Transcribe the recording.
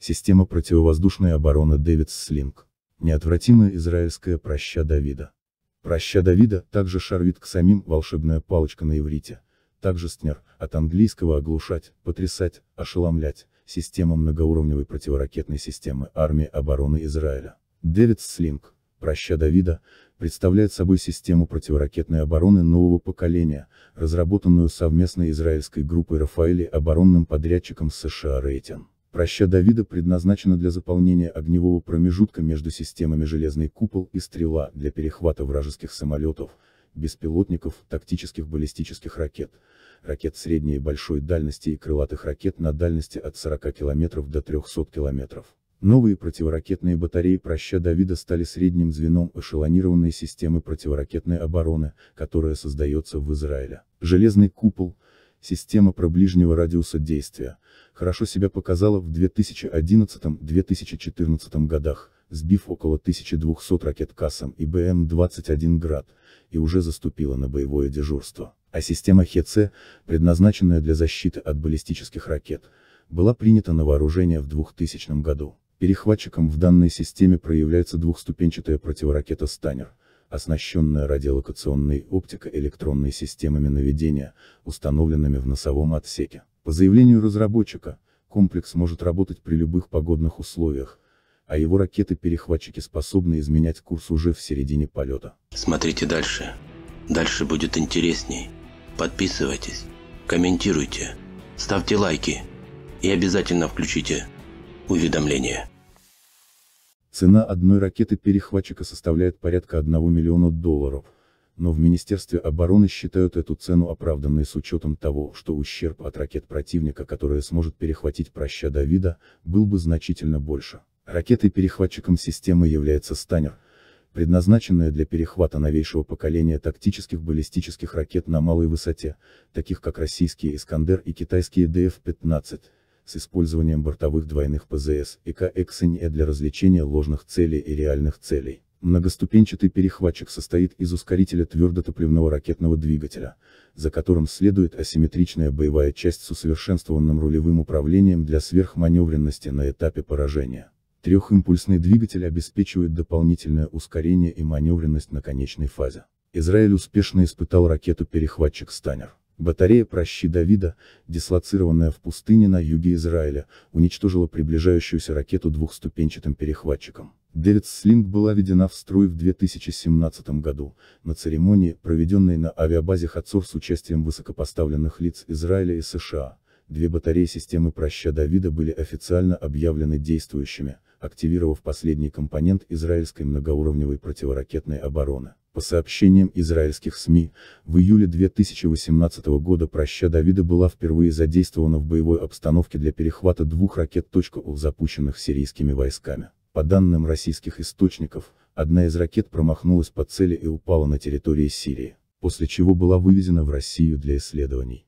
Система противовоздушной обороны Дэвидс Слинг. Неотвратимая израильская проща Давида. Проща Давида, также Шарвит самим волшебная палочка на иврите, также стнер от английского оглушать, потрясать, ошеломлять, система многоуровневой противоракетной системы армии обороны Израиля. Дэвид Слинг, проща Давида, представляет собой систему противоракетной обороны нового поколения, разработанную совместно израильской группой Рафаэли оборонным подрядчиком США Рейтинг. Проща Давида предназначена для заполнения огневого промежутка между системами «Железный купол» и «Стрела» для перехвата вражеских самолетов, беспилотников, тактических баллистических ракет, ракет средней и большой дальности и крылатых ракет на дальности от 40 км до 300 км. Новые противоракетные батареи «Проща Давида» стали средним звеном эшелонированной системы противоракетной обороны, которая создается в Израиле. Железный купол – система проближнего радиуса действия, хорошо себя показала в 2011-2014 годах, сбив около 1200 ракет Касам и БМ-21 «Град», и уже заступила на боевое дежурство. А система ХЕЦ, предназначенная для защиты от баллистических ракет, была принята на вооружение в 2000 году. Перехватчиком в данной системе проявляется двухступенчатая противоракета «Станер», оснащенная радиолокационной оптико-электронной системами наведения, установленными в носовом отсеке. По заявлению разработчика, комплекс может работать при любых погодных условиях, а его ракеты-перехватчики способны изменять курс уже в середине полета. Смотрите дальше. Дальше будет интересней. Подписывайтесь, комментируйте, ставьте лайки и обязательно включите уведомления. Цена одной ракеты-перехватчика составляет порядка 1 миллиона долларов, но в Министерстве обороны считают эту цену оправданной с учетом того, что ущерб от ракет противника, которая сможет перехватить проща Давида, был бы значительно больше. Ракетой-перехватчиком системы является «Станер», предназначенная для перехвата новейшего поколения тактических баллистических ракет на малой высоте, таких как российские «Искандер» и китайские ДФ-15 с использованием бортовых двойных ПЗС и КХНЕ e для развлечения ложных целей и реальных целей. Многоступенчатый перехватчик состоит из ускорителя твердотопливного ракетного двигателя, за которым следует асимметричная боевая часть с усовершенствованным рулевым управлением для сверхманевренности на этапе поражения. Трехимпульсный двигатель обеспечивает дополнительное ускорение и маневренность на конечной фазе. Израиль успешно испытал ракету-перехватчик «Станер». Батарея пращи Давида, дислоцированная в пустыне на юге Израиля, уничтожила приближающуюся ракету двухступенчатым перехватчиком. Дэвид Слинг была введена в строй в 2017 году, на церемонии, проведенной на авиабазе Хацор с участием высокопоставленных лиц Израиля и США. Две батареи системы проща Давида были официально объявлены действующими, активировав последний компонент израильской многоуровневой противоракетной обороны. По сообщениям израильских СМИ, в июле 2018 года проща Давида была впервые задействована в боевой обстановке для перехвата двух ракет .У, запущенных сирийскими войсками. По данным российских источников, одна из ракет промахнулась по цели и упала на территории Сирии, после чего была вывезена в Россию для исследований.